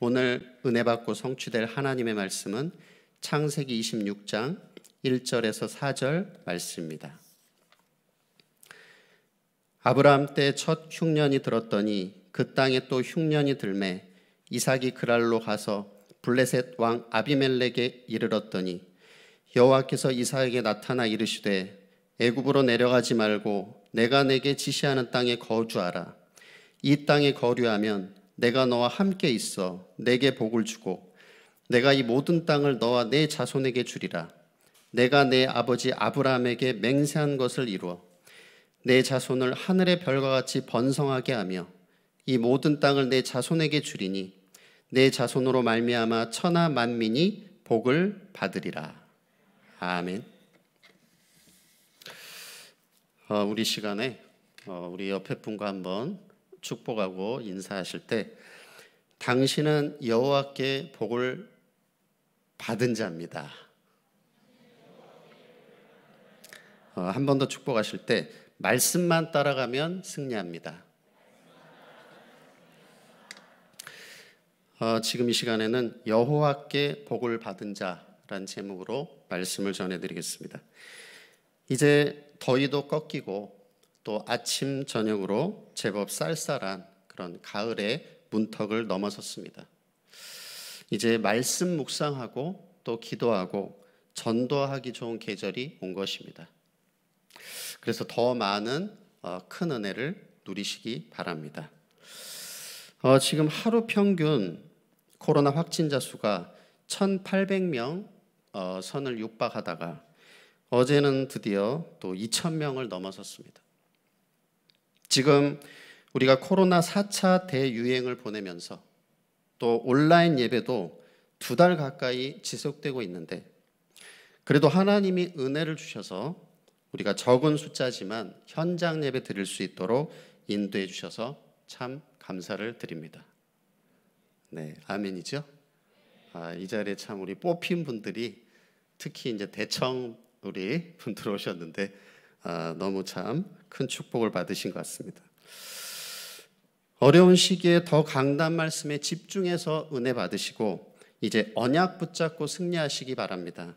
오늘 은혜 받고 성취될 하나님의 말씀은 창세기 26장 1절에서 4절 말씀입니다. 아브라함 때 첫 흉년이 들었더니 그 땅에 또 흉년이 들매 이삭이 그랄로 가서 블레셋 왕 아비멜렉에 이르렀더니 여호와께서 이삭에게 나타나 이르시되 애굽으로 내려가지 말고 내가 내게 지시하는 땅에 거주하라 이 땅에 거류하면 내가 너와 함께 있어 내게 복을 주고 내가 이 모든 땅을 너와 내 자손에게 주리라. 내가 내 아버지 아브라함에게 맹세한 것을 이루어 내 자손을 하늘의 별과 같이 번성하게 하며 이 모든 땅을 내 자손에게 주리니 내 자손으로 말미암아 천하 만민이 복을 받으리라. 아멘. 어, 우리 시간에 어, 우리 옆에 분과 한번 축복하고 인사하실 때 당신은 여호와께 복을 받은 자입니다. 어, 한번 더 축복하실 때 말씀만 따라가면 승리합니다. 어, 지금 이 시간에는 여호와께 복을 받은 자란 제목으로 말씀을 전해드리겠습니다. 이제 더위도 꺾이고 또 아침 저녁으로 제법 쌀쌀한 그런 가을의 문턱을 넘어섰습니다. 이제 말씀 묵상하고 또 기도하고 전도하기 좋은 계절이 온 것입니다. 그래서 더 많은 어, 큰 은혜를 누리시기 바랍니다. 어, 지금 하루 평균 코로나 확진자 수가 1,800명 어, 선을 육박하다가 어제는 드디어 또 2,000명을 넘어섰습니다. 지금 우리가 코로나 4차 대유행을 보내면서 또 온라인 예배도 두 달 가까이 지속되고 있는데 그래도 하나님이 은혜를 주셔서 우리가 적은 숫자지만 현장 예배 드릴 수 있도록 인도해 주셔서 참 감사를 드립니다. 네, 아멘이죠? 아, 이 자리에 참 우리 뽑힌 분들이 특히 이제 대청 우리 분들오셨는데 아, 너무 참 큰 축복을 받으신 것 같습니다. 어려운 시기에 더 강단 말씀에 집중해서 은혜 받으시고 이제 언약 붙잡고 승리하시기 바랍니다.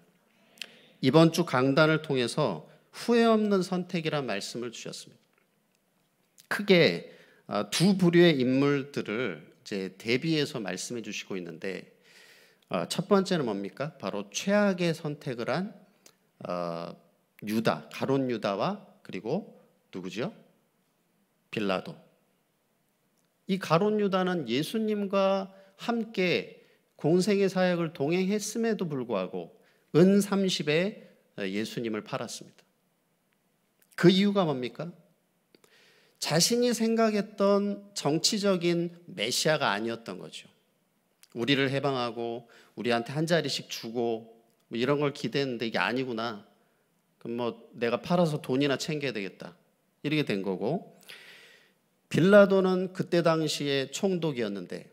이번 주 강단을 통해서 후회 없는 선택이란 말씀을 주셨습니다. 크게 아, 두 부류의 인물들을 이제 대비해서 말씀해 주시고 있는데 아, 첫 번째는 뭡니까? 바로 최악의 선택을 한 아, 유다, 가론 유다와 그리고 누구죠? 빌라도 이 가론 유다는 예수님과 함께 공생의 사역을 동행했음에도 불구하고 은 30에 어, 예수님을 팔았습니다. 그 이유가 뭡니까? 자신이 생각했던 정치적인 메시아가 아니었던 거죠. 우리를 해방하고 우리한테 한 자리씩 주고 뭐 이런 걸 기대했는데 이게 아니구나. 그럼 뭐 내가 팔아서 돈이나 챙겨야 되겠다. 이렇게 된 거고 빌라도는 그때 당시에 총독이었는데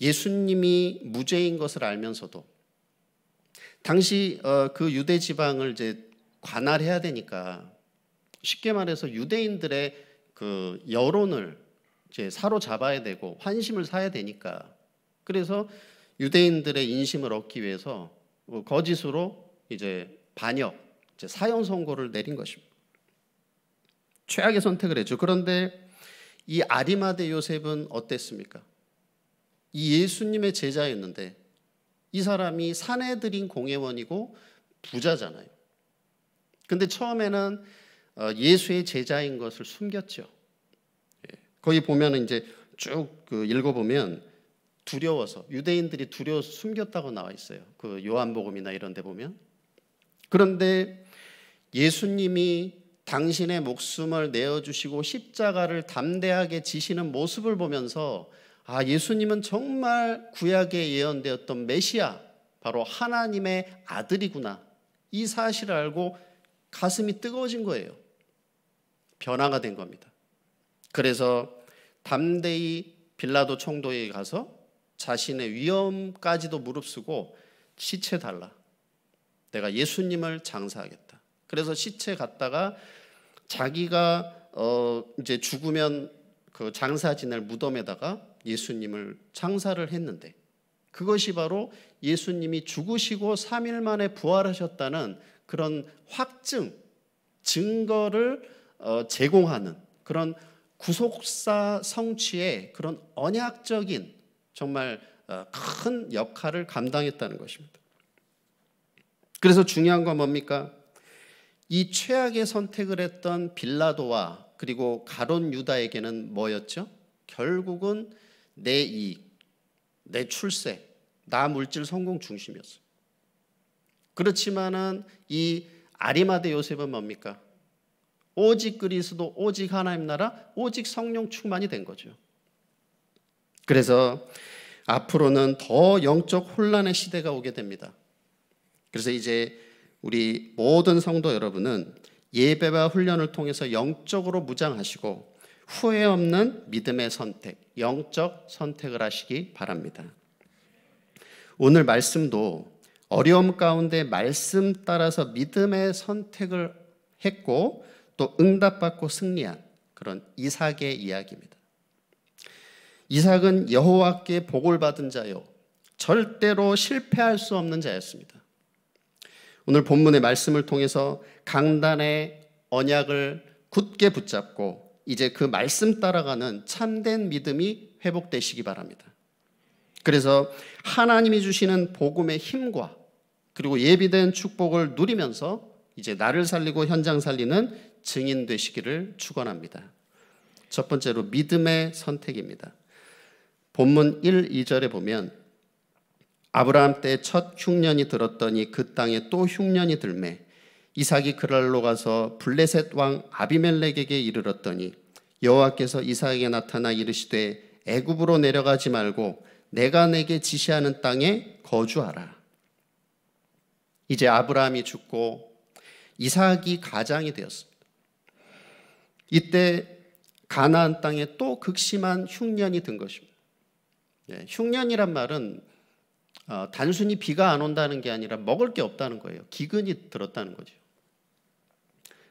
예수님이 무죄인 것을 알면서도 당시 어, 그 유대 지방을 이제 관할해야 되니까 쉽게 말해서 유대인들의 그 여론을 이제 사로잡아야 되고 환심을 사야 되니까 그래서 유대인들의 인심을 얻기 위해서 뭐 거짓으로 이제 반역, 이제 사형 선고를 내린 것입니다. 최악의 선택을 했죠. 그런데 이 아리마대 요셉은 어땠습니까? 이 예수님의 제자였는데 이 사람이 사내들인 공회원이고 부자잖아요. 근데 처음에는 어, 예수의 제자인 것을 숨겼죠. 예. 거기 보면 이제 쭉 그 읽어보면 두려워서 유대인들이 두려워 숨겼다고 나와 있어요. 그 요한복음이나 이런 데 보면. 그런데 예수님이 당신의 목숨을 내어주시고 십자가를 담대하게 지시는 모습을 보면서 아, 예수님은 정말 구약에 예언되었던 메시아, 바로 하나님의 아들이구나. 이 사실을 알고 가슴이 뜨거워진 거예요. 변화가 된 겁니다. 그래서 담대히 빌라도 총독에 가서 자신의 위험까지도 무릅쓰고 시체 달라. 내가 예수님을 장사하겠다. 그래서 시체 갖다가 자기가 어 이제 죽으면 그 장사 지낼 무덤에다가 예수님을 장사를 했는데 그것이 바로 예수님이 죽으시고 3일 만에 부활하셨다는 그런 확증, 증거를 어 제공하는 그런 구속사 성취에 그런 언약적인 정말 어, 큰 역할을 감당했다는 것입니다. 그래서 중요한 건 뭡니까? 이 최악의 선택을 했던 빌라도와 그리고 가론 유다에게는 뭐였죠? 결국은 내 이익, 내 출세, 나 물질 성공 중심이었어요. 그렇지만은 이 아리마대 요셉은 뭡니까? 오직 그리스도, 오직 하나님 나라, 오직 성령 충만이 된 거죠. 그래서 앞으로는 더 영적 혼란의 시대가 오게 됩니다. 그래서 이제 우리 모든 성도 여러분은 예배와 훈련을 통해서 영적으로 무장하시고 후회 없는 믿음의 선택, 영적 선택을 하시기 바랍니다. 오늘 말씀도 어려움 가운데 말씀 따라서 믿음의 선택을 했고 또 응답받고 승리한 그런 이삭의 이야기입니다. 이삭은 여호와께 복을 받은 자요 절대로 실패할 수 없는 자였습니다. 오늘 본문의 말씀을 통해서 강단의 언약을 굳게 붙잡고 이제 그 말씀 따라가는 참된 믿음이 회복되시기 바랍니다. 그래서 하나님이 주시는 복음의 힘과 그리고 예비된 축복을 누리면서 이제 나를 살리고 현장 살리는 증인 되시기를 축원합니다. 첫 번째로 믿음의 선택입니다. 본문 1, 2절에 보면 아브라함 때 첫 흉년이 들었더니 그 땅에 또 흉년이 들매 이삭이 그랄로 가서 블레셋 왕 아비멜렉에게 이르렀더니 여호와께서 이삭에게 나타나 이르시되 애굽으로 내려가지 말고 내가 내게 지시하는 땅에 거주하라. 이제 아브라함이 죽고 이삭이 가장이 되었습니다. 이때 가나안 땅에 또 극심한 흉년이 든 것입니다. 네, 흉년이란 말은 어, 단순히 비가 안 온다는 게 아니라 먹을 게 없다는 거예요. 기근이 들었다는 거죠.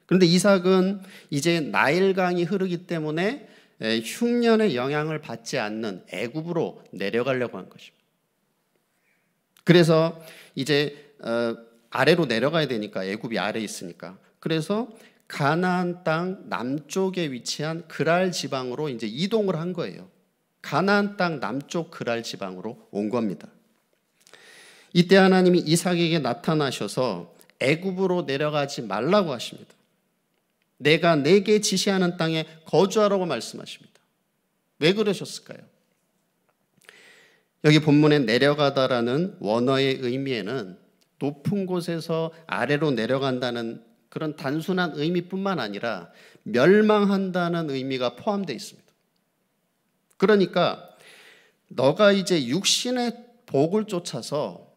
그런데 이삭은 이제 나일강이 흐르기 때문에 흉년의 영향을 받지 않는 애굽으로 내려가려고 한 것입니다. 그래서 이제 어, 아래로 내려가야 되니까 애굽이 아래 있으니까. 그래서 가나안 땅 남쪽에 위치한 그랄 지방으로 이제 이동을 한 거예요. 가나안 땅 남쪽 그랄 지방으로 온 겁니다. 이때 하나님이 이삭에게 나타나셔서 애굽으로 내려가지 말라고 하십니다. 내가 내게 지시하는 땅에 거주하라고 말씀하십니다. 왜 그러셨을까요? 여기 본문에 내려가다라는 원어의 의미에는 높은 곳에서 아래로 내려간다는 그런 단순한 의미뿐만 아니라 멸망한다는 의미가 포함되어 있습니다. 그러니까 너가 이제 육신의 복을 쫓아서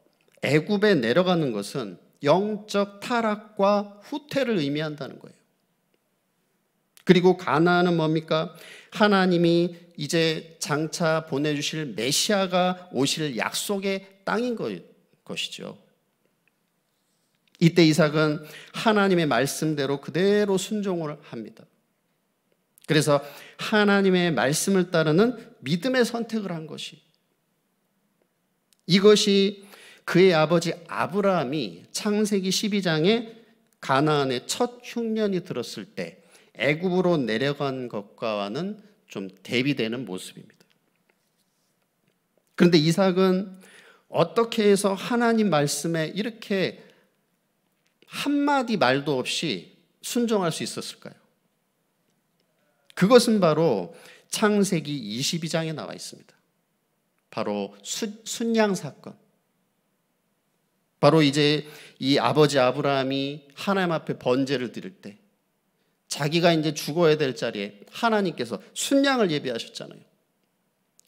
애굽에 내려가는 것은 영적 타락과 후퇴를 의미한다는 거예요. 그리고 가나안은 뭡니까? 하나님이 이제 장차 보내주실 메시아가 오실 약속의 땅인 것이죠. 이때 이삭은 하나님의 말씀대로 그대로 순종을 합니다. 그래서 하나님의 말씀을 따르는 믿음의 선택을 한 것이 이것이 그의 아버지 아브라함이 창세기 12장에 가나안의 첫 흉년이 들었을 때 애굽으로 내려간 것과는 좀 대비되는 모습입니다. 그런데 이삭은 어떻게 해서 하나님 말씀에 이렇게 한마디 말도 없이 순종할 수 있었을까요? 그것은 바로 창세기 22장에 나와 있습니다. 바로 순양 사건. 바로 이제 이 아버지 아브라함이 하나님 앞에 번제를 드릴 때 자기가 이제 죽어야 될 자리에 하나님께서 순양을 예비하셨잖아요.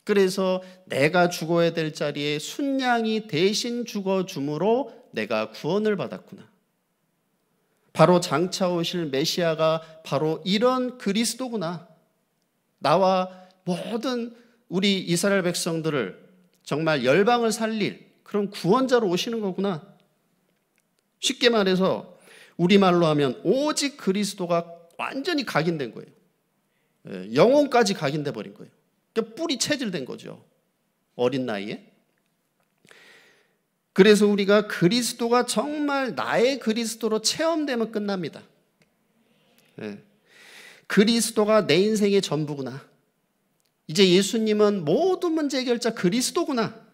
그래서 내가 죽어야 될 자리에 순양이 대신 죽어 줌으로 내가 구원을 받았구나. 바로 장차 오실 메시아가 바로 이런 그리스도구나. 나와 모든 우리 이스라엘 백성들을 정말 열방을 살릴 그런 구원자로 오시는 거구나. 쉽게 말해서 우리말로 하면 오직 그리스도가 완전히 각인된 거예요. 예, 영혼까지 각인돼 버린 거예요. 그러니까 뿔이 체질된 거죠. 어린 나이에. 그래서 우리가 그리스도가 정말 나의 그리스도로 체험되면 끝납니다. 예. 그리스도가 내 인생의 전부구나. 이제 예수님은 모든 문제 결자 그리스도구나.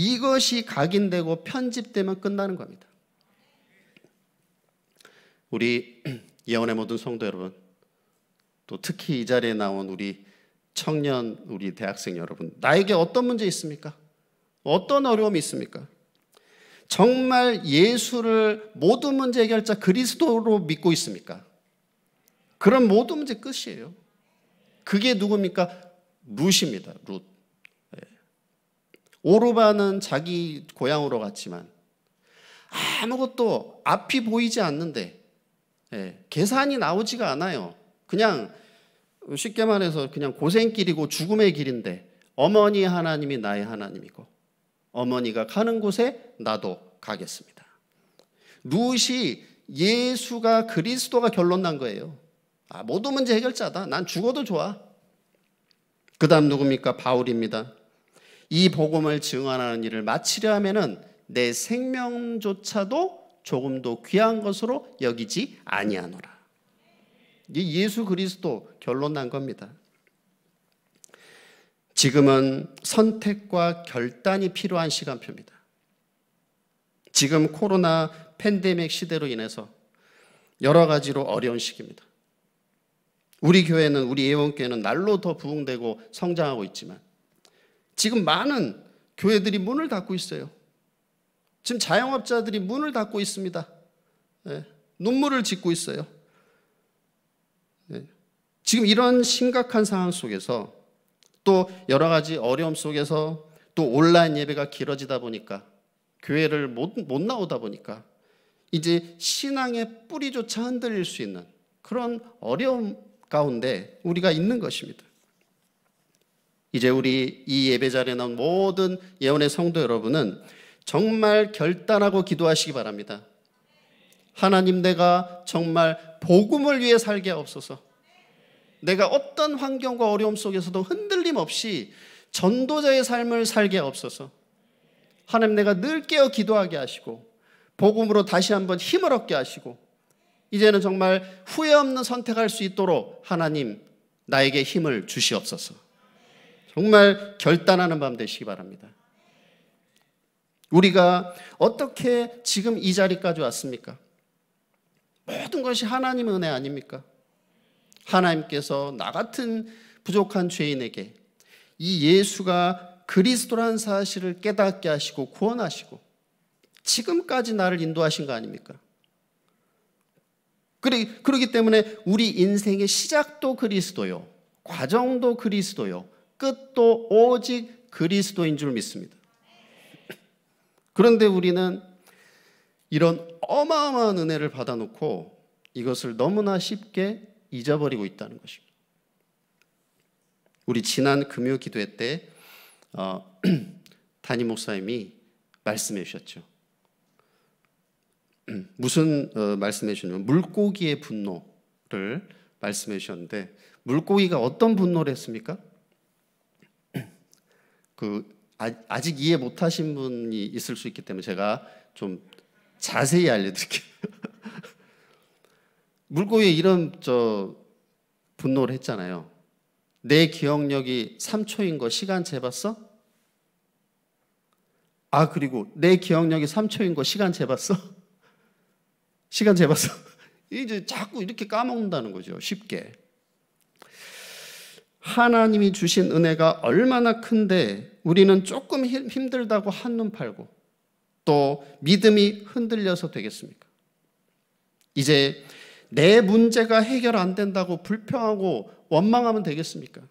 이것이 각인되고 편집되면 끝나는 겁니다. 우리 예언의 모든 성도 여러분, 또 특히 이 자리에 나온 우리 청년, 우리 대학생 여러분, 나에게 어떤 문제 있습니까? 어떤 어려움이 있습니까? 정말 예수를 모든 문제 해결자 그리스도로 믿고 있습니까? 그럼 모든 문제 끝이에요. 그게 누굽니까? 룻입니다. 룻. 오르바는 자기 고향으로 갔지만 아무것도 앞이 보이지 않는데 예, 계산이 나오지가 않아요. 그냥 쉽게 말해서 그냥 고생길이고 죽음의 길인데 어머니 하나님이 나의 하나님이고 어머니가 가는 곳에 나도 가겠습니다. 루시 예수가 그리스도가 결론 난 거예요. 아, 모든 문제 해결자다. 난 죽어도 좋아. 그 다음 누굽니까? 바울입니다. 이 복음을 증언하는 일을 마치려 하면은 내 생명조차도 조금도 귀한 것으로 여기지 아니하노라. 이 예수 그리스도 결론 난 겁니다. 지금은 선택과 결단이 필요한 시간표입니다. 지금 코로나 팬데믹 시대로 인해서 여러 가지로 어려운 시기입니다. 우리 교회는 우리 예원교회는 날로 더 부흥되고 성장하고 있지만 지금 많은 교회들이 문을 닫고 있어요. 지금 자영업자들이 문을 닫고 있습니다. 예, 눈물을 짓고 있어요. 예, 지금 이런 심각한 상황 속에서 또 여러 가지 어려움 속에서 또 온라인 예배가 길어지다 보니까 교회를 못, 못 나오다 보니까 이제 신앙의 뿌리조차 흔들릴 수 있는 그런 어려움 가운데 우리가 있는 것입니다. 이제 우리 이 예배 자리에 나온 모든 예언의 성도 여러분은 정말 결단하고 기도하시기 바랍니다. 하나님 내가 정말 복음을 위해 살게 하옵서 내가 어떤 환경과 어려움 속에서도 흔들림 없이 전도자의 삶을 살게 하옵서 하나님 내가 늘 깨어 기도하게 하시고 복음으로 다시 한번 힘을 얻게 하시고 이제는 정말 후회 없는 선택할 수 있도록 하나님 나에게 힘을 주시옵소서. 정말 결단하는 밤 되시기 바랍니다. 우리가 어떻게 지금 이 자리까지 왔습니까? 모든 것이 하나님 은혜 아닙니까? 하나님께서 나 같은 부족한 죄인에게 이 예수가 그리스도란 사실을 깨닫게 하시고 구원하시고 지금까지 나를 인도하신 거 아닙니까? 그러기 때문에 우리 인생의 시작도 그리스도요, 과정도 그리스도요, 끝도 오직 그리스도인 줄 믿습니다. 그런데 우리는 이런 어마어마한 은혜를 받아놓고 이것을 너무나 쉽게 잊어버리고 있다는 것입니다. 우리 지난 금요 기도회 때 어, 담임 목사님이 말씀해 주셨죠. 음, 무슨 어, 말씀해 주셨냐면 물고기의 분노를 말씀해 주셨는데 물고기가 어떤 분노를 했습니까? 그 아, 아직 이해 못하신 분이 있을 수 있기 때문에 제가 좀 자세히 알려드릴게요. 물고기 이름 저 분노를 했잖아요. 내 기억력이 3초인 거 시간 재봤어? 아 그리고 내 기억력이 3초인 거 시간 재봤어? 시간 재봤어? 이제 자꾸 이렇게 까먹는다는 거죠. 쉽게. 하나님이 주신 은혜가 얼마나 큰데 우리는 조금 힘들다고 한눈 팔고 또 믿음이 흔들려서 되겠습니까? 이제 내 문제가 해결 안 된다고 불평하고 원망하면 되겠습니까?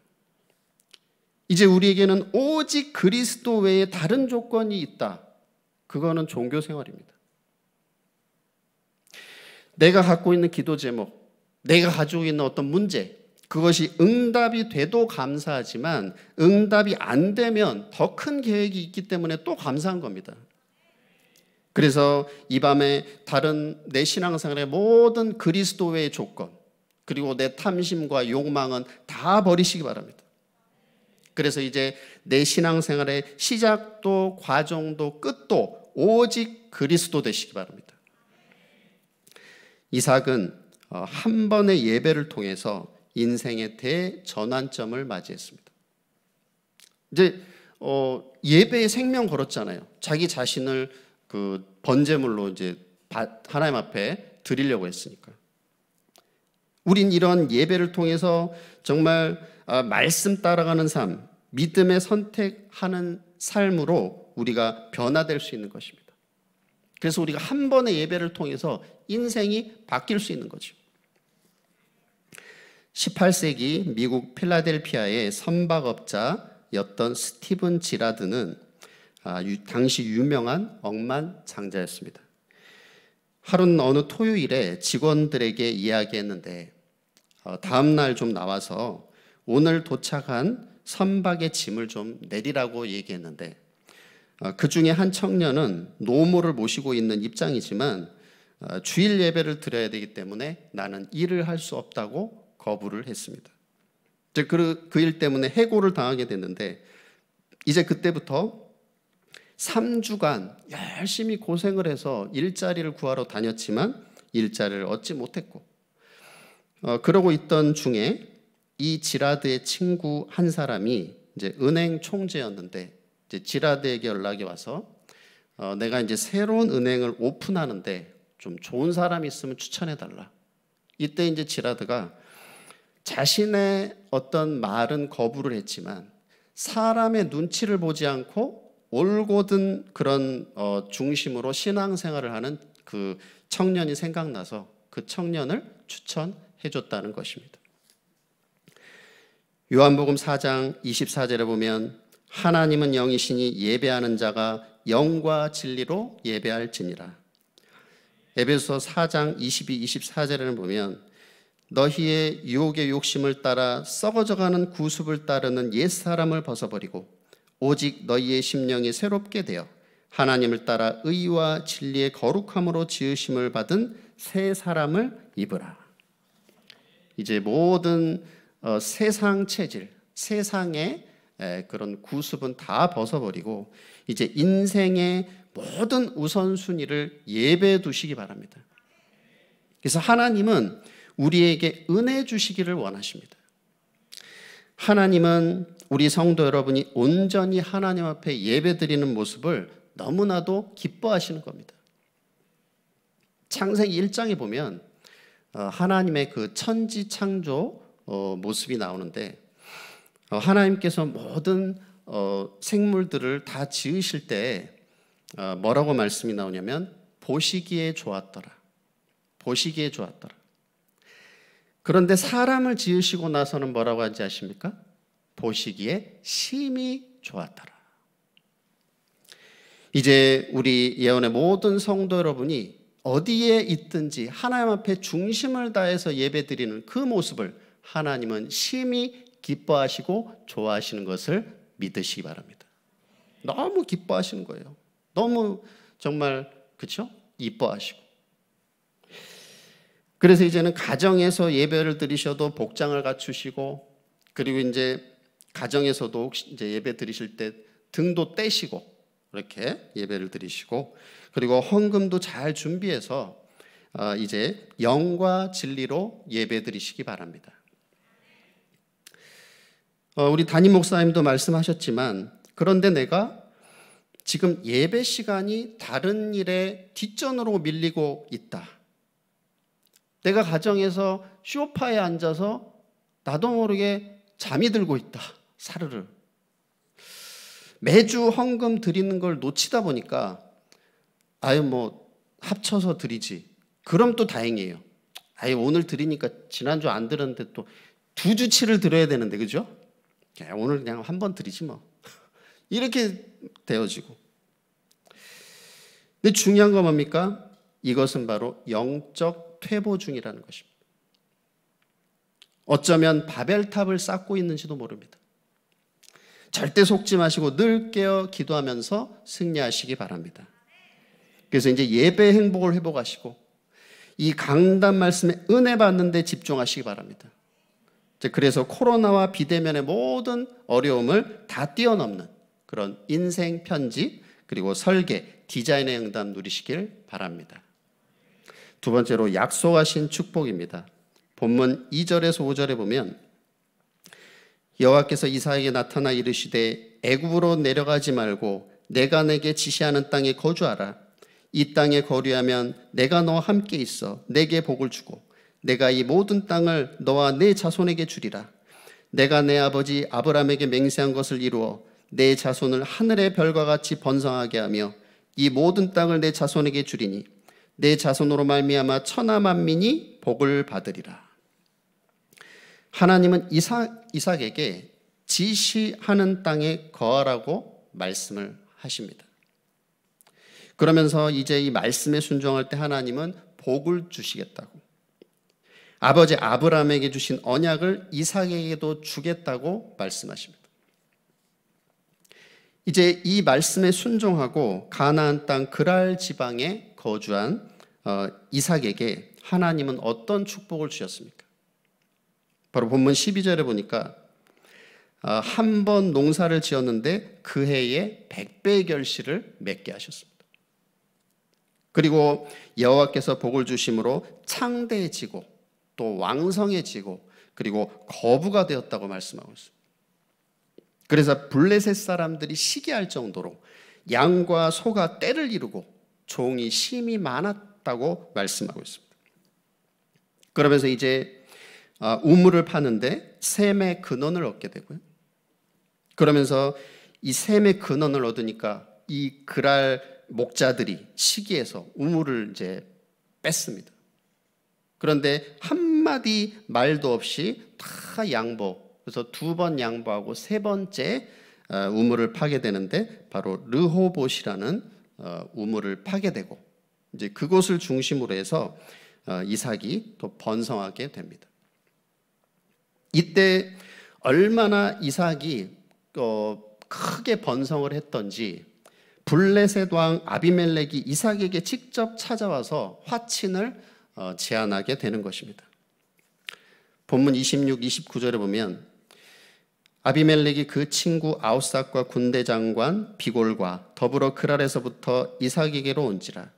이제 우리에게는 오직 그리스도 외에 다른 조건이 있다. 그거는 종교 생활입니다. 내가 갖고 있는 기도 제목, 내가 가지고 있는 어떤 문제, 그것이 응답이 돼도 감사하지만 응답이 안 되면 더 큰 계획이 있기 때문에 또 감사한 겁니다. 그래서 이 밤에 다른 내 신앙생활의 모든 그리스도의 조건 그리고 내 탐심과 욕망은 다 버리시기 바랍니다. 그래서 이제 내 신앙생활의 시작도 과정도 끝도 오직 그리스도 되시기 바랍니다. 이삭은 어, 한 번의 예배를 통해서 인생의 대전환점을 맞이했습니다. 이제 어, 예배의 생명 걸었잖아요. 자기 자신을 그 번제물로 이제 하나님 앞에 드리려고 했으니까. 우린 이런 예배를 통해서 정말 아, 말씀 따라가는 삶, 믿음의 선택하는 삶으로 우리가 변화될 수 있는 것입니다. 그래서 우리가 한 번의 예배를 통해서 인생이 바뀔 수 있는 거죠. 18세기 미국 필라델피아의 선박업자였던 스티븐 지라드는 아, 당시 유명한 억만 장자였습니다. 하루는 어느 토요일에 직원들에게 이야기했는데 어, 다음 날 좀 나와서 오늘 도착한 선박의 짐을 좀 내리라고 얘기했는데 어, 그 중에 한 청년은 노모를 모시고 있는 입장이지만 어, 주일 예배를 드려야 되기 때문에 나는 일을 할 수 없다고 거부를 했습니다. 그일 그 때문에 해고를 당하게 됐는데 이제 그때부터 3주간 열심히 고생을 해서 일자리를 구하러 다녔지만 일자리를 얻지 못했고 어, 그러고 있던 중에 이 지라드의 친구 한 사람이 이제 은행 총재였는데 이제 지라드에게 연락이 와서 어, 내가 이제 새로운 은행을 오픈하는데 좀 좋은 사람이 있으면 추천해 달라. 이때 이제 지라드가 자신의 어떤 말은 거부를 했지만 사람의 눈치를 보지 않고 올곧은 그런 어, 중심으로 신앙생활을 하는 그 청년이 생각나서 그 청년을 추천해 줬다는 것입니다. 요한복음 4장 24절에 보면 하나님은 영이시니 예배하는 자가 영과 진리로 예배할지니라. 에베소 4장 22, 24절에는 보면 너희의 유혹의 욕심을 따라 썩어져가는 구습을 따르는 옛 사람을 벗어버리고 오직 너희의 심령이 새롭게 되어 하나님을 따라 의와 진리의 거룩함으로 지으심을 받은 새 사람을 입으라. 이제 모든 어, 세상 체질, 세상의 에, 그런 구습은 다 벗어버리고 이제 인생의 모든 우선순위를 예배 두시기 바랍니다. 그래서 하나님은 우리에게 은혜 주시기를 원하십니다. 하나님은 우리 성도 여러분이 온전히 하나님 앞에 예배드리는 모습을 너무나도 기뻐하시는 겁니다. 창세기 1장에 보면 어, 하나님의 그 천지 창조 어, 모습이 나오는데 어, 하나님께서 모든 생물들을 다 지으실 때 뭐라고 말씀이 나오냐면 보시기에 좋았더라. 보시기에 좋았더라. 그런데 사람을 지으시고 나서는 뭐라고 하지 아십니까? 보시기에 심히 좋았더라. 이제 우리 예언의 모든 성도 여러분이 어디에 있든지 하나님 앞에 중심을 다해서 예배드리는 그 모습을 하나님은 심히 기뻐하시고 좋아하시는 것을 믿으시기 바랍니다. 너무 기뻐하시는 거예요. 너무 정말 그렇죠? 이뻐하시고 그래서 이제는 가정에서 예배를 드리셔도 복장을 갖추시고 그리고 이제 가정에서도 혹시 이제 예배 드리실 때 등도 떼시고 이렇게 예배를 드리시고 그리고 헌금도 잘 준비해서 어, 이제 영과 진리로 예배 드리시기 바랍니다. 어, 우리 담임 목사님도 말씀하셨지만 그런데 내가 지금 예배 시간이 다른 일에 뒷전으로 밀리고 있다. 내가 가정에서 쇼파에 앉아서 나도 모르게 잠이 들고 있다. 사르르. 매주 헌금 드리는 걸 놓치다 보니까 아유 뭐 합쳐서 드리지. 그럼 또 다행이에요. 아유 오늘 드리니까 지난주 안들었는데또 두 주치를 들어야 되는데 그죠? 예, 오늘 그냥 한 번 드리지 뭐. 이렇게 되어지고. 근데 중요한 건 뭡니까? 이것은 바로 영적 퇴보 중이라는 것입니다. 어쩌면 바벨탑을 쌓고 있는지도 모릅니다. 절대 속지 마시고 늘 깨어 기도하면서 승리하시기 바랍니다. 그래서 이제 예배 행복을 회복하시고 이 강단 말씀에 은혜 받는데 집중하시기 바랍니다. 그래서 코로나와 비대면의 모든 어려움을 다 뛰어넘는 그런 인생 편지 그리고 설계 디자인의 응답 누리시길 바랍니다. 두 번째로 약속하신 축복입니다. 본문 2절에서 5절에 보면 여호와께서 이사에게 나타나 이르시되 애굽으로 내려가지 말고 내가 내게 지시하는 땅에 거주하라. 이 땅에 거류하면 내가 너와 함께 있어 내게 복을 주고 내가 이 모든 땅을 너와 내 자손에게 주리라. 내가 내 아버지 아브라함에게 맹세한 것을 이루어 내 자손을 하늘의 별과 같이 번성하게 하며 이 모든 땅을 내 자손에게 주리니 내 자손으로 말미암아 천하 만민이 복을 받으리라. 하나님은 이삭, 이삭에게 지시하는 땅에 거하라고 말씀을 하십니다. 그러면서 이제 이 말씀에 순종할 때 하나님은 복을 주시겠다고 아버지 아브라함에게 주신 언약을 이삭에게도 주겠다고 말씀하십니다. 이제 이 말씀에 순종하고 가나안 땅 그랄 지방에 거주한 어, 이삭에게 하나님은 어떤 축복을 주셨습니까? 바로 본문 12절에 보니까 어, 한번 농사를 지었는데 그 해에 1배 결실을 맺게 하셨습니다. 그리고 여호와께서 복을 주심으로 창대해지고 또 왕성해지고 그리고 거부가 되었다고 말씀하고 있습니다. 그래서 블레셋 사람들이 시기할 정도로 양과 소가 때를 이루고 종이 심이 많았다고 말씀하고 있습니다. 그러면서 이제 어, 우물을 파는데 샘의 근원을 얻게 되고요. 그러면서 이 샘의 근원을 얻으니까 이 그랄 목자들이 시기에서 우물을 이제 뺐습니다. 그런데 한마디 말도 없이 다 양보. 그래서 두 번 양보하고 세 번째 어, 우물을 파게 되는데 바로 르호봇이라는 어, 우물을 파게 되고 이제 그곳을 중심으로 해서 어, 이삭이 더 번성하게 됩니다. 이때 얼마나 이삭이 어, 크게 번성을 했던지 블레셋 왕 아비멜렉이 이삭에게 직접 찾아와서 화친을 제안하게 되는 것입니다. 본문 26, 29절에 보면 아비멜렉이 그 친구 아우삭과 군대 장관 비골과 더불어 그랄에서부터 이삭에게로 온지라.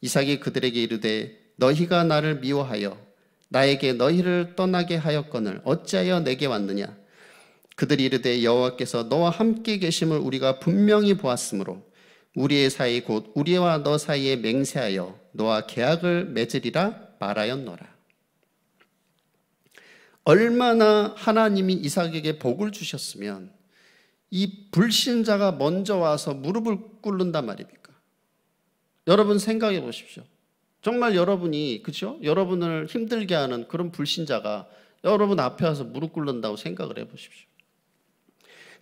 이삭이 그들에게 이르되 너희가 나를 미워하여 나에게 너희를 떠나게 하였거늘 어찌하여 내게 왔느냐? 그들이 이르되 여호와께서 너와 함께 계심을 우리가 분명히 보았으므로 우리의 사이 곧 우리와 너 사이에 맹세하여 너와 계약을 맺으리라 말하였노라. 얼마나 하나님이 이삭에게 복을 주셨으면 이 불신자가 먼저 와서 무릎을 꿇는단 말입니까? 여러분 생각해 보십시오. 정말 여러분이 그죠? 여러분을 힘들게 하는 그런 불신자가 여러분 앞에 와서 무릎 꿇는다고 생각을 해 보십시오.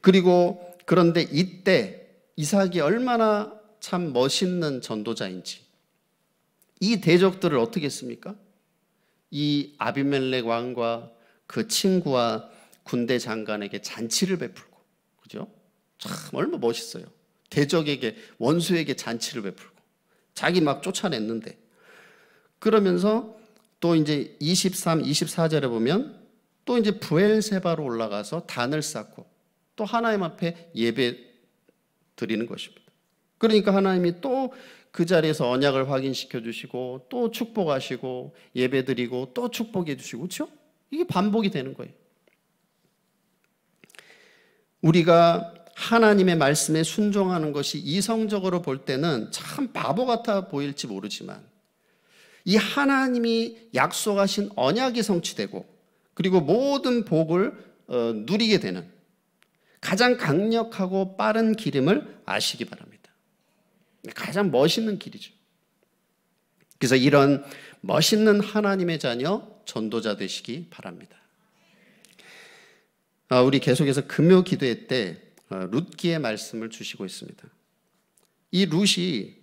그리고 그런데 이때 이삭이 얼마나 참 멋있는 전도자인지 이 대적들을 어떻게 했습니까? 이 아비멜렉 왕과 그 친구와 군대 장관에게 잔치를 베풀고 그죠? 참 얼마 멋있어요. 대적에게 원수에게 잔치를 베풀고 자기 막 쫓아냈는데 그러면서 또 이제 23, 24절에 보면 또 이제 부엘세바로 올라가서 단을 쌓고 또 하나님 앞에 예배 드리는 것입니다. 그러니까 하나님이 또 그 자리에서 언약을 확인시켜 주시고 또 축복하시고 예배 드리고 또 축복해 주시고 그렇 이게 반복이 되는 거예요. 우리가 하나님의 말씀에 순종하는 것이 이성적으로 볼 때는 참 바보 같아 보일지 모르지만 이 하나님이 약속하신 언약이 성취되고 그리고 모든 복을 어, 누리게 되는 가장 강력하고 빠른 길임을 아시기 바랍니다. 가장 멋있는 길이죠. 그래서 이런 멋있는 하나님의 자녀 전도자 되시기 바랍니다. 아, 우리 계속해서 금요 기도회 때 아, 룻기의 말씀을 주시고 있습니다. 이 룻이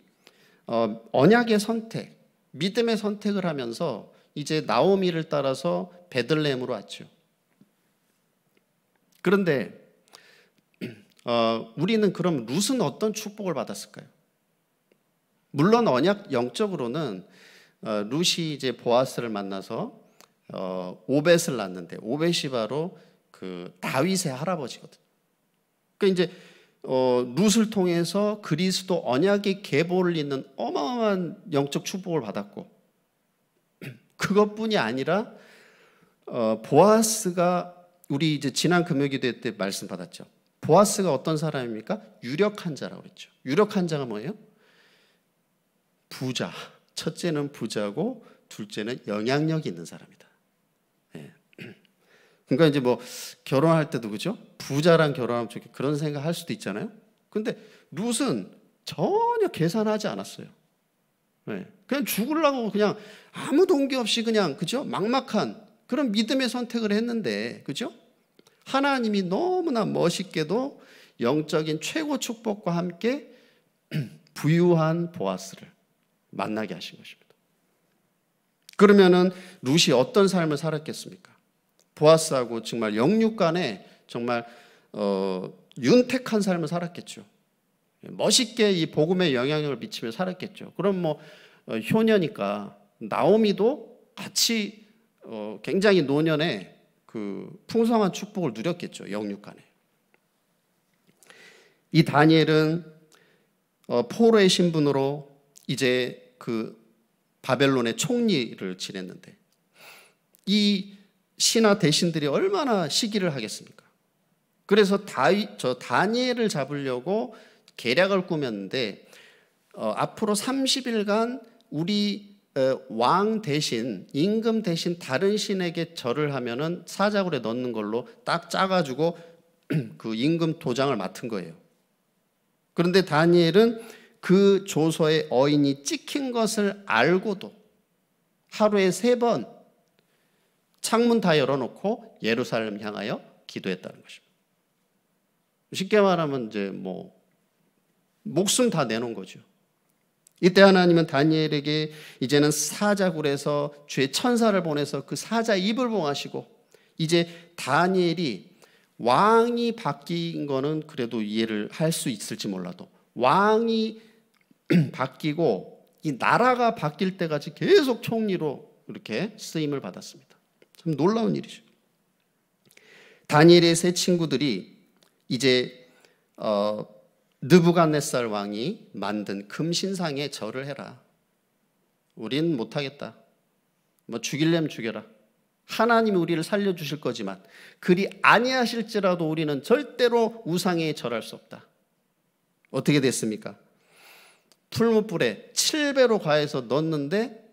어, 언약의 선택, 믿음의 선택을 하면서 이제 나오미를 따라서 베들레헴으로 왔죠. 그런데 어, 우리는 그럼 룻은 어떤 축복을 받았을까요? 물론 언약 영적으로는 어, 루시 이제 보아스를 만나서 어, 오벳을 낳는데 오벳이 바로 그 다윗의 할아버지거든. 그러니까 이제 어, 룻을 통해서 그리스도 언약의 계보를 잇는 어마어마한 영적 축복을 받았고 그것뿐이 아니라 어, 보아스가 우리 이제 지난 금요기도 때 말씀 받았죠. 보아스가 어떤 사람입니까? 유력한 자라고 그랬죠. 유력한 자가 뭐예요? 부자. 첫째는 부자고 둘째는 영향력 있는 사람이다. 예. 그러니까 이제 뭐 결혼할 때도 그죠? 부자랑 결혼하면 좋겠 그런 생각할 수도 있잖아요. 근데 룻은 전혀 계산하지 않았어요. 예. 그냥 죽으려고 그냥 아무 동기 없이 그냥 그죠? 막막한 그런 믿음의 선택을 했는데 그죠? 하나님이 너무나 멋있게도 영적인 최고 축복과 함께 부유한 보아스를 만나게 하신 것입니다. 그러면은 룻이 어떤 삶을 살았겠습니까? 보아스하고 정말 영육간에 정말 어, 윤택한 삶을 살았겠죠. 멋있게 이 복음의 영향력을 미치며 살았겠죠. 그럼 뭐 어, 효녀니까 나오미도 같이 어, 굉장히 노년에 그 풍성한 축복을 누렸겠죠. 영육간에. 이 다니엘은 어, 포로의 신분으로 이제 그 바벨론의 총리를 지냈는데 이 신하 대신들이 얼마나 시기를 하겠습니까? 그래서 다이, 저 다니엘을 잡으려고 계략을 꾸몄는데 어, 앞으로 30일간 우리 어, 왕 대신 임금 대신 다른 신에게 절을 하면은 사자굴에 넣는 걸로 딱 짜가지고 그 임금 도장을 맡은 거예요. 그런데 다니엘은 그 조서의 어인이 찍힌 것을 알고도 하루에 세 번 창문 다 열어놓고 예루살렘 향하여 기도했다는 것입니다. 쉽게 말하면 이제 뭐 목숨 다 내놓은 거죠. 이때 하나님은 다니엘에게 이제는 사자굴에서 죄 천사를 보내서 그 사자 입을 봉하시고 이제 다니엘이 왕이 바뀐 거는 그래도 이해를 할 수 있을지 몰라도 왕이 바뀌고 이 나라가 바뀔 때까지 계속 총리로 이렇게 쓰임을 받았습니다. 참 놀라운 일이죠. 다니엘의 세 친구들이 이제 어, 느부갓네살 왕이 만든 금신상에 절을 해라. 우린 못하겠다. 뭐 죽일려면 죽여라. 하나님이 우리를 살려주실 거지만 그리 아니하실지라도 우리는 절대로 우상에 절할 수 없다. 어떻게 됐습니까? 풀무불에 7배로 과해서 넣었는데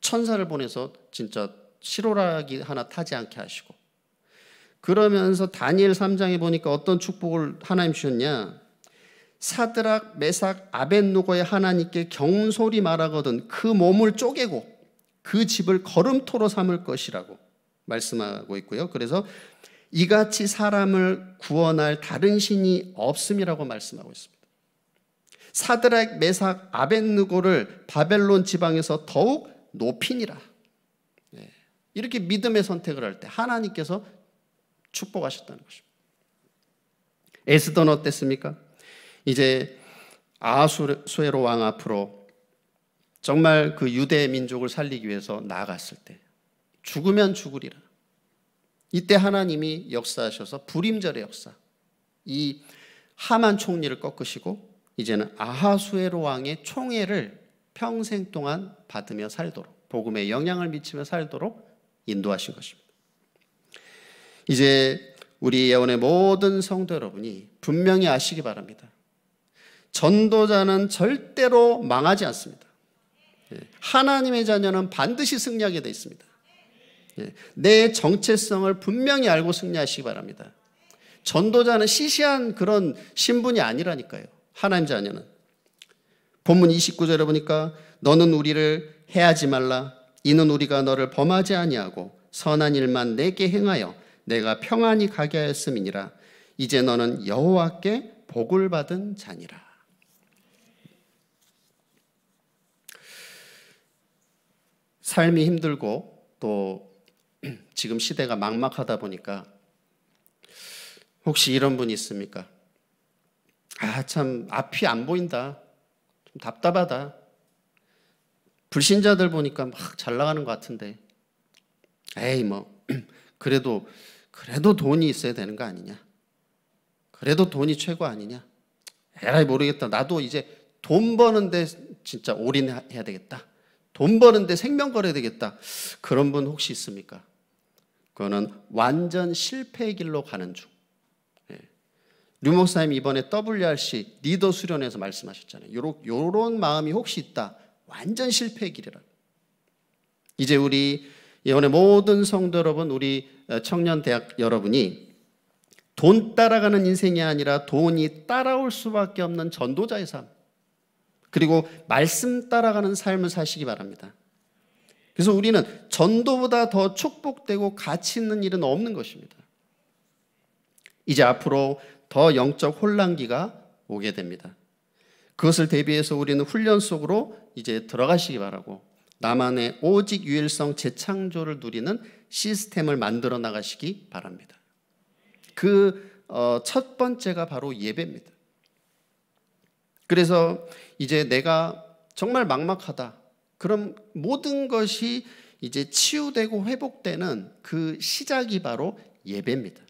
천사를 보내서 진짜 실오라기 하나 타지 않게 하시고 그러면서 다니엘 3장에 보니까 어떤 축복을 하나님 주셨냐 사드락, 메삭, 아벤누고의 하나님께 경솔히 말하거든 그 몸을 쪼개고 그 집을 걸음토로 삼을 것이라고 말씀하고 있고요. 그래서 이같이 사람을 구원할 다른 신이 없음이라고 말씀하고 있습니다. 사드락 메삭 아벤누고를 바벨론 지방에서 더욱 높이니라. 네. 이렇게 믿음의 선택을 할 때 하나님께서 축복하셨다는 것입니다. 에스더는 어땠습니까? 이제 아수에로 왕 앞으로 정말 그 유대 민족을 살리기 위해서 나갔을때 죽으면 죽으리라. 이때 하나님이 역사하셔서 불임절의 역사, 이 하만 총리를 꺾으시고 이제는 아하수에로 왕의 총애를 평생 동안 받으며 살도록 복음에 영향을 미치며 살도록 인도하신 것입니다. 이제 우리 예언의 모든 성도 여러분이 분명히 아시기 바랍니다. 전도자는 절대로 망하지 않습니다. 예, 하나님의 자녀는 반드시 승리하게 되어 있습니다. 예, 내 정체성을 분명히 알고 승리하시기 바랍니다. 전도자는 시시한 그런 신분이 아니라니까요. 하나님 자녀는. 본문 29절에 보니까 너는 우리를 해하지 말라. 이는 우리가 너를 범하지 아니하고 선한 일만 내게 행하여 내가 평안히 가게 하였음이니라. 이제 너는 여호와께 복을 받은 자니라. 삶이 힘들고 또 지금 시대가 막막하다 보니까 혹시 이런 분이 있습니까? 아, 참, 앞이 안 보인다. 좀 답답하다. 불신자들 보니까 막 잘 나가는 것 같은데. 에이, 뭐, 그래도, 그래도 돈이 있어야 되는 거 아니냐. 그래도 돈이 최고 아니냐. 에라이, 모르겠다. 나도 이제 돈 버는데 진짜 올인해야 되겠다. 돈 버는데 생명 걸어야 되겠다. 그런 분 혹시 있습니까? 그거는 완전 실패의 길로 가는 중. 류목사님 이번에 WRC 리더 수련회에서 말씀하셨잖아요. 요런, 요런 마음이 혹시 있다. 완전 실패의 길이라. 이제 우리 예원의 모든 성도 여러분, 우리 어, 청년 대학 여러분이 돈 따라가는 인생이 아니라 돈이 따라올 수밖에 없는 전도자의 삶. 그리고 말씀 따라가는 삶을 사시기 바랍니다. 그래서 우리는 전도보다 더 축복되고 가치 있는 일은 없는 것입니다. 이제 앞으로 더 영적 혼란기가 오게 됩니다. 그것을 대비해서 우리는 훈련 속으로 이제 들어가시기 바라고 나만의 오직 유일성 재창조를 누리는 시스템을 만들어 나가시기 바랍니다. 그첫 어, 번째가 바로 예배입니다. 그래서 이제 내가 정말 막막하다. 그럼 모든 것이 이제 치유되고 회복되는 그 시작이 바로 예배입니다.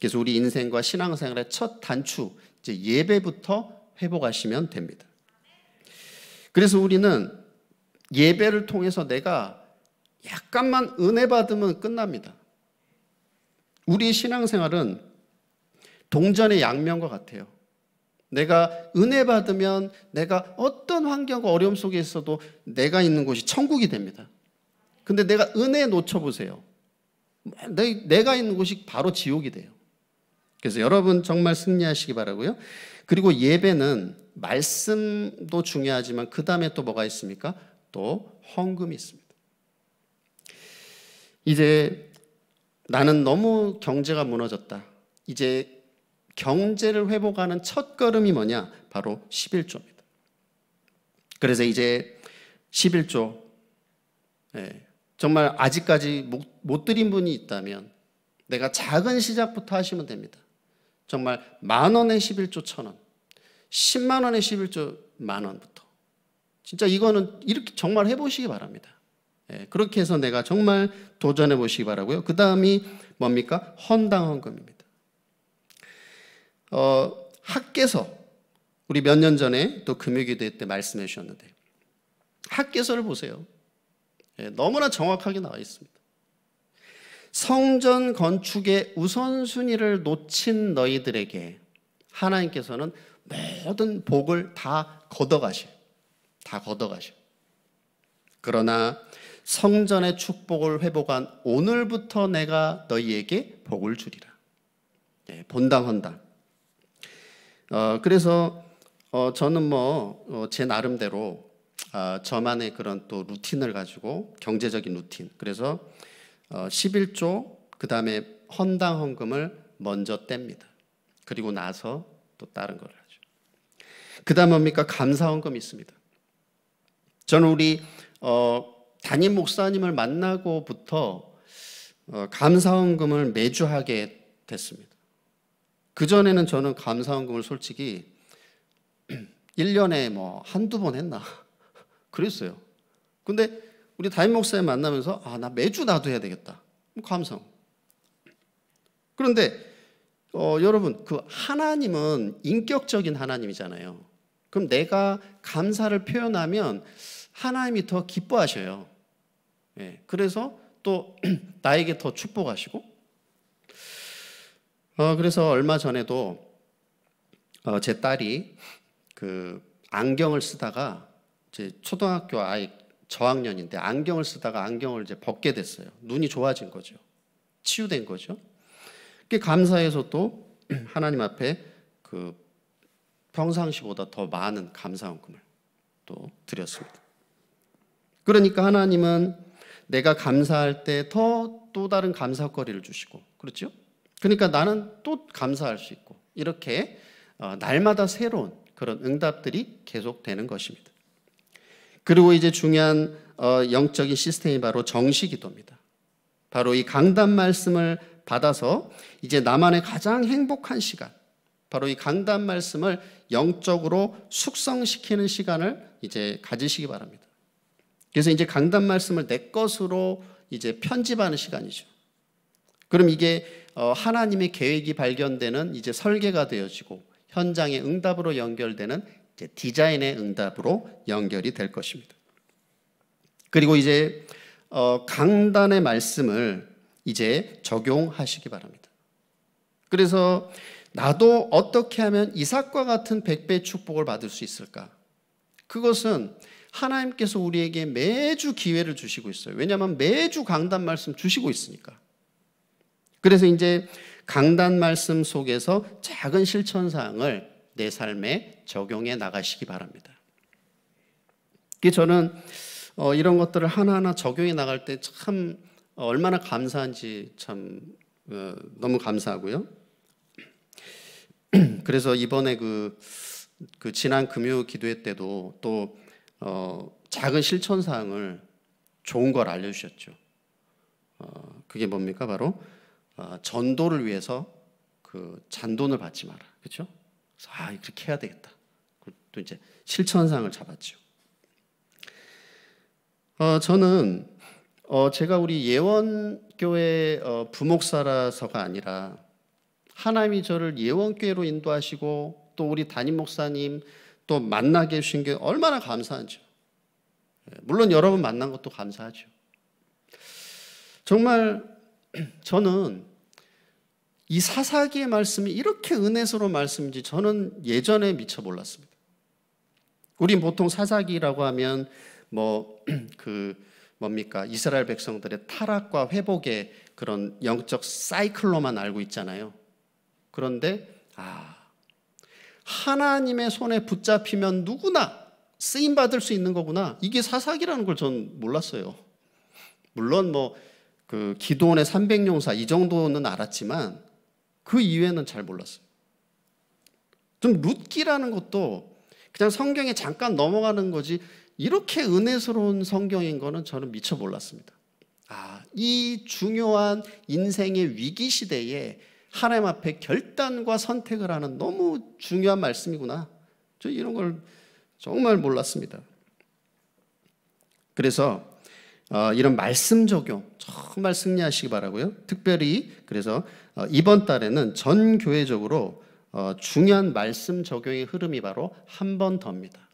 그래서 우리 인생과 신앙생활의 첫 단추, 이제 예배부터 회복하시면 됩니다. 그래서 우리는 예배를 통해서 내가 약간만 은혜 받으면 끝납니다. 우리 신앙생활은 동전의 양면과 같아요. 내가 은혜 받으면 내가 어떤 환경과 어려움 속에 있어도 내가 있는 곳이 천국이 됩니다. 근데 내가 은혜 놓쳐보세요. 내, 내가 있는 곳이 바로 지옥이 돼요. 그래서 여러분 정말 승리하시기 바라고요. 그리고 예배는 말씀도 중요하지만 그 다음에 또 뭐가 있습니까? 또 헌금이 있습니다. 이제 나는 너무 경제가 무너졌다. 이제 경제를 회복하는 첫 걸음이 뭐냐? 바로 11조입니다. 그래서 이제 11조. 네. 예, 정말 아직까지 못, 드린 분이 있다면 내가 작은 시작부터 하시면 됩니다. 정말 만 원에 11조 천 원, 10만 원에 11조 만 원부터. 진짜 이거는 이렇게 정말 해보시기 바랍니다. 예, 그렇게 해서 내가 정말 도전해 보시기 바라고요. 그 다음이 뭡니까? 헌당헌금입니다. 어, 학계서 우리 몇 년 전에 또 금요기도회 때 말씀해 주셨는데 학계서를 보세요. 예, 너무나 정확하게 나와 있습니다. 성전 건축의 우선순위를 놓친 너희들에게 하나님께서는 모든 복을 다 걷어가셔. 다 걷어가셔. 그러나 성전의 축복을 회복한 오늘부터 내가 너희에게 복을 주리라. 네, 본당 헌당. 어, 그래서 어, 저는 뭐제 어, 나름대로 아, 저만의 그런 또 루틴을 가지고 경제적인 루틴. 그래서 11조 어, 그 다음에 헌당 헌금을 먼저 뗍니다. 그리고 나서 또 다른 걸 하죠. 그 다음 뭡니까? 감사 헌금이 있습니다. 저는 우리 어, 담임 목사님을 만나고부터 어, 감사 헌금을 매주 하게 됐습니다. 그전에는 저는 감사 헌금을 솔직히 1년에 뭐 한두 번 했나 그랬어요. 근데 우리 담임 목사님 만나면서 아, 나 매주 나도 해야 되겠다. 뭐 감성. 그런데 어, 여러분 그 하나님은 인격적인 하나님이잖아요. 그럼 내가 감사를 표현하면 하나님이 더 기뻐하셔요. 예, 그래서 또 나에게 더 축복하시고. 어, 그래서 얼마 전에도 어, 제 딸이 그 안경을 쓰다가 제 초등학교 아이 저학년인데 안경을 쓰다가 안경을 이제 벗게 됐어요. 눈이 좋아진 거죠. 치유된 거죠. 그 감사해서 또 하나님 앞에 그 평상시보다 더 많은 감사원금을 또 드렸습니다. 그러니까 하나님은 내가 감사할 때 더 또 다른 감사거리를 주시고 그렇죠? 그러니까 나는 또 감사할 수 있고 이렇게 어, 날마다 새로운 그런 응답들이 계속되는 것입니다. 그리고 이제 중요한 어, 영적인 시스템이 바로 정시 기도입니다. 바로 이 강단 말씀을 받아서 이제 나만의 가장 행복한 시간, 바로 이 강단 말씀을 영적으로 숙성시키는 시간을 이제 가지시기 바랍니다. 그래서 이제 강단 말씀을 내 것으로 이제 편집하는 시간이죠. 그럼 이게 어, 하나님의 계획이 발견되는 이제 설계가 되어지고 현장의 응답으로 연결되는 디자인의 응답으로 연결이 될 것입니다. 그리고 이제 어, 강단의 말씀을 이제 적용하시기 바랍니다. 그래서 나도 어떻게 하면 이삭과 같은 백배 축복을 받을 수 있을까? 그것은 하나님께서 우리에게 매주 기회를 주시고 있어요. 왜냐하면 매주 강단 말씀 주시고 있으니까. 그래서 이제 강단 말씀 속에서 작은 실천 사항을 내 삶에 적용해 나가시기 바랍니다. 그 저는 어, 이런 것들을 하나하나 적용해 나갈 때참 어, 얼마나 감사한지 참 어, 너무 감사하고요. 그래서 이번에 그, 그 지난 금요 기도회 때도 또 어, 작은 실천 사항을 좋은 걸 알려주셨죠. 어, 그게 뭡니까 바로 전도를 위해서 그 잔돈을 받지 마라, 그렇죠? 그래서 아 그렇게 해야 되겠다. 또 이제 실천상을 잡았죠. 어, 저는 어, 제가 우리 예원교회 어, 부목사라서가 아니라 하나님이 저를 예원교회로 인도하시고 또 우리 담임 목사님 또 만나게 해주신 게 얼마나 감사한지요. 예, 물론 여러분 만난 것도 감사하죠. 정말 저는 이 사사기의 말씀이 이렇게 은혜스러운 말씀인지 저는 예전에 미처 몰랐습니다. 우린 보통 사사기라고 하면 뭐 그 뭡니까 이스라엘 백성들의 타락과 회복의 그런 영적 사이클로만 알고 있잖아요. 그런데 아 하나님의 손에 붙잡히면 누구나 쓰임 받을 수 있는 거구나. 이게 사사기라는 걸 전 몰랐어요. 물론 뭐 그 기도원의 300용사 이 정도는 알았지만 그 이외에는 잘 몰랐어요. 좀 룻기라는 것도 그냥 성경에 잠깐 넘어가는 거지 이렇게 은혜스러운 성경인 거는 저는 미처 몰랐습니다. 아, 이 중요한 인생의 위기 시대에 하나님 앞에 결단과 선택을 하는 너무 중요한 말씀이구나. 저 이런 걸 정말 몰랐습니다. 그래서 어, 이런 말씀 적용 정말 승리하시기 바라고요. 특별히 그래서 어, 이번 달에는 전 교회적으로 어, 중요한 말씀 적용의 흐름이 바로 한 번 더입니다.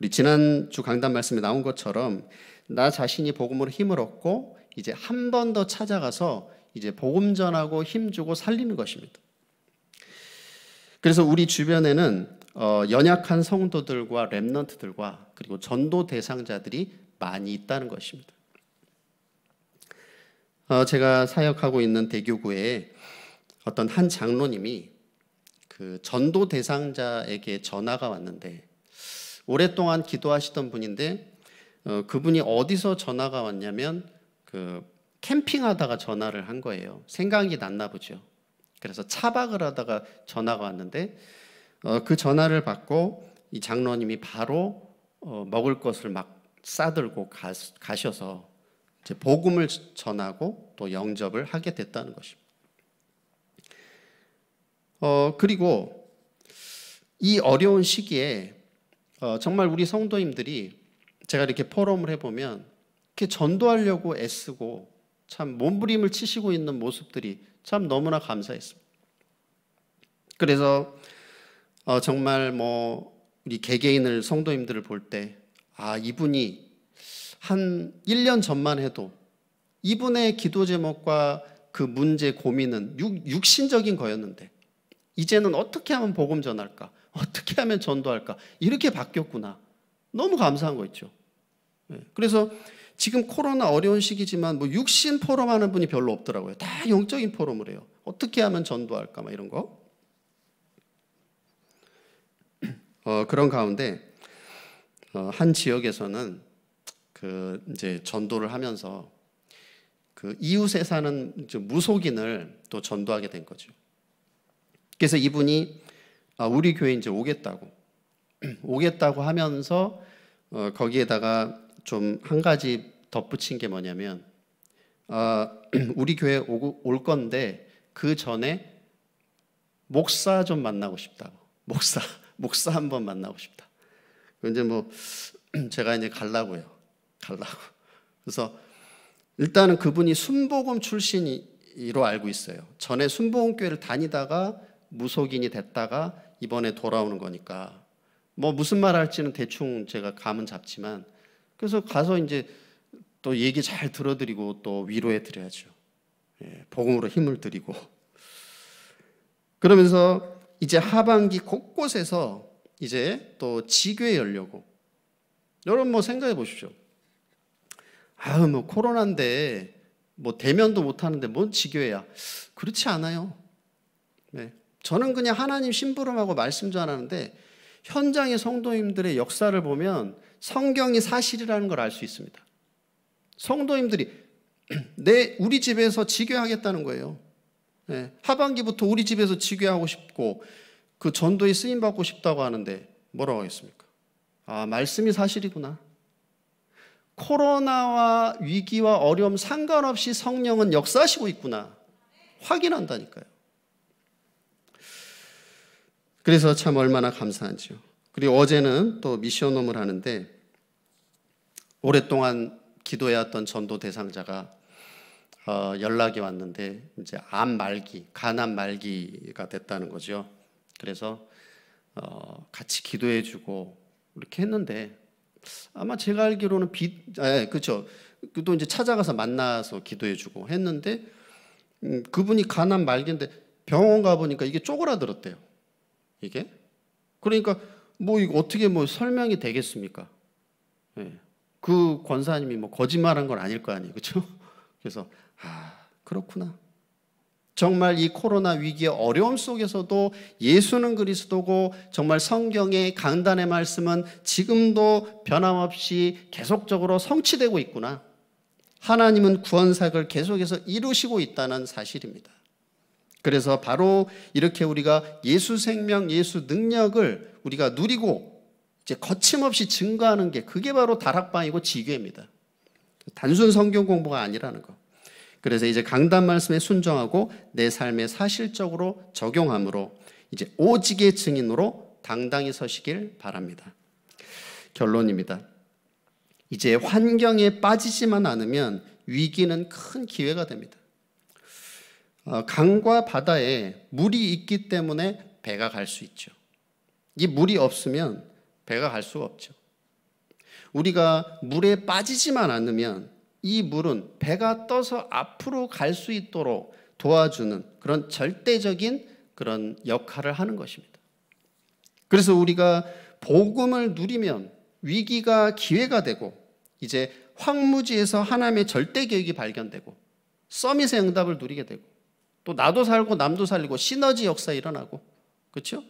우리 지난 주 강단 말씀에 나온 것처럼 나 자신이 복음으로 힘을 얻고 이제 한 번 더 찾아가서 이제 복음 전하고 힘주고 살리는 것입니다. 그래서 우리 주변에는 어, 연약한 성도들과 랩런트들과 그리고 전도 대상자들이 많이 있다는 것입니다. 어, 제가 사역하고 있는 대교구에 어떤 한 장로님이 그 전도 대상자에게 전화가 왔는데 오랫동안 기도하시던 분인데 어, 그분이 어디서 전화가 왔냐면 그 캠핑하다가 전화를 한 거예요. 생각이 났나 보죠. 그래서 차박을 하다가 전화가 왔는데 어, 그 전화를 받고 이 장로님이 바로 어, 먹을 것을 막 싸들고 가, 가셔서 복음을 전하고 또 영접을 하게 됐다는 것입니다. 어, 그리고 이 어려운 시기에 어, 정말 우리 성도님들이 제가 이렇게 포럼을 해보면 이렇게 전도하려고 애쓰고 참 몸부림을 치시고 있는 모습들이 참 너무나 감사했습니다. 그래서 어, 정말 뭐 우리 개개인을 성도님들을 볼 때 아 이분이 한 1년 전만 해도 이분의 기도 제목과 그 문제 고민은 육, 신적인 거였는데 이제는 어떻게 하면 복음 전할까? 어떻게 하면 전도할까? 이렇게 바뀌었구나. 너무 감사한 거 있죠. 예. 그래서 지금 코로나 어려운 시기지만 뭐 육신 포럼 하는 분이 별로 없더라고요. 다 영적인 포럼을 해요. 어떻게 하면 전도할까? 막 이런 거. 어, 그런 가운데 어, 한 지역에서는 그 이제 전도를 하면서 그 이웃에 사는 무속인을 또 전도하게 된 거죠. 그래서 이분이 아, 우리 교회 이제 오겠다고 오겠다고 하면서 어, 거기에다가 좀 한 가지 덧붙인 게 뭐냐면 어, 우리 교회 오고, 올 건데 그 전에 목사 좀 만나고 싶다고 목사 목사 한번 만나고 싶다. 이제 뭐 제가 이제 갈라고요. 달라고. 그래서 일단은 그분이 순복음 출신이로 알고 있어요. 전에 순복음 교회를 다니다가 무속인이 됐다가 이번에 돌아오는 거니까 뭐 무슨 말 할지는 대충 제가 감은 잡지만 그래서 가서 이제 또 얘기 잘 들어드리고 또 위로해 드려야죠. 예, 복음으로 힘을 드리고 그러면서 이제 하반기 곳곳에서 이제 또 지교에 열려고 여러분 뭐 생각해 보십시오. 아유 뭐 코로나인데 뭐 대면도 못 하는데 뭔 지교회야. 그렇지 않아요. 네. 저는 그냥 하나님 심부름하고 말씀 전하는데 현장의 성도님들의 역사를 보면 성경이 사실이라는 걸 알 수 있습니다. 성도님들이 내 우리 집에서 지교하겠다는 거예요. 네. 하반기부터 우리 집에서 지교하고 싶고 그 전도에 쓰임 받고 싶다고 하는데 뭐라고 하겠습니까? 아 말씀이 사실이구나. 코로나와 위기와 어려움 상관없이 성령은 역사하시고 있구나. 확인한다니까요. 그래서 참 얼마나 감사한지요. 그리고 어제는 또 미션홈을 하는데 오랫동안 기도해왔던 전도 대상자가 어, 연락이 왔는데 이제 암 말기, 간암 말기가 됐다는 거죠. 그래서 어, 같이 기도해주고 이렇게 했는데 아마 제가 알기로는 비, 아, 예, 그렇죠. 또 이제 찾아가서 만나서 기도해주고 했는데 음, 그분이 가난 말기인데 병원 가 보니까 이게 쪼그라들었대요. 이게 그러니까 뭐 이거 어떻게 뭐 설명이 되겠습니까? 예. 그 권사님이 뭐 거짓말한 건 아닐 거 아니에요, 그렇죠? 그래서 아 그렇구나. 정말 이 코로나 위기의 어려움 속에서도 예수는 그리스도고 정말 성경의 강단의 말씀은 지금도 변함없이 계속적으로 성취되고 있구나. 하나님은 구원사역을 계속해서 이루시고 있다는 사실입니다. 그래서 바로 이렇게 우리가 예수 생명, 예수 능력을 우리가 누리고 이제 거침없이 증거하는 게 그게 바로 다락방이고 지교입니다. 단순 성경 공부가 아니라는 거. 그래서 이제 강단 말씀에 순종하고 내 삶에 사실적으로 적용함으로 이제 오직의 증인으로 당당히 서시길 바랍니다. 결론입니다. 이제 환경에 빠지지만 않으면 위기는 큰 기회가 됩니다. 어, 강과 바다에 물이 있기 때문에 배가 갈 수 있죠. 이 물이 없으면 배가 갈 수가 없죠. 우리가 물에 빠지지만 않으면 이 물은 배가 떠서 앞으로 갈 수 있도록 도와주는 그런 절대적인 그런 역할을 하는 것입니다. 그래서 우리가 복음을 누리면 위기가 기회가 되고 이제 황무지에서 하나님의 절대 계획이 발견되고 서밋의 응답을 누리게 되고 또 나도 살고 남도 살리고 시너지 역사 일어나고 그렇죠?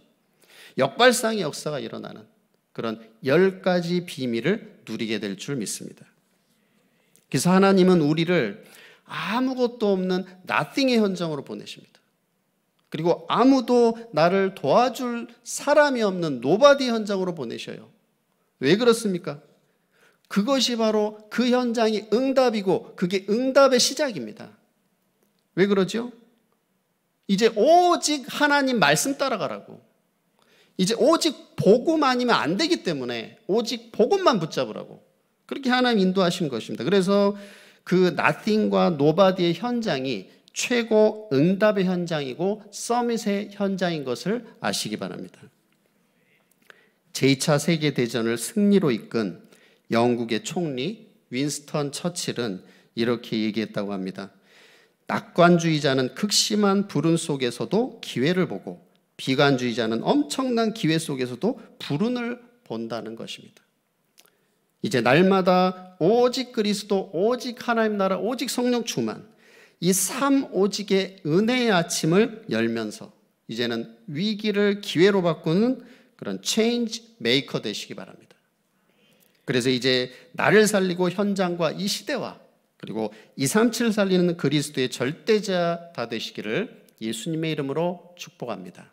역발상의 역사가 일어나는 그런 열 가지 비밀을 누리게 될 줄 믿습니다. 그래서 하나님은 우리를 아무것도 없는 nothing의 현장으로 보내십니다. 그리고 아무도 나를 도와줄 사람이 없는 노바디 현장으로 보내셔요. 왜 그렇습니까? 그것이 바로 그 현장이 응답이고 그게 응답의 시작입니다. 왜 그러죠? 이제 오직 하나님 말씀 따라가라고. 이제 오직 복음 아니면 안 되기 때문에 오직 복음만 붙잡으라고. 그렇게 하나님 인도하신 것입니다. 그래서 그 nothing과 nobody의 현장이 최고 응답의 현장이고 서밋의 현장인 것을 아시기 바랍니다. 제2차 세계대전을 승리로 이끈 영국의 총리 윈스턴 처칠은 이렇게 얘기했다고 합니다. 낙관주의자는 극심한 불운 속에서도 기회를 보고 비관주의자는 엄청난 기회 속에서도 불운을 본다는 것입니다. 이제 날마다 오직 그리스도, 오직 하나님 나라, 오직 성령 충만 이 삼오직의 은혜의 아침을 열면서 이제는 위기를 기회로 바꾸는 그런 체인지 메이커 되시기 바랍니다. 그래서 이제 나를 살리고 현장과 이 시대와 그리고 237 살리는 그리스도의 절대자 다 되시기를 예수님의 이름으로 축복합니다.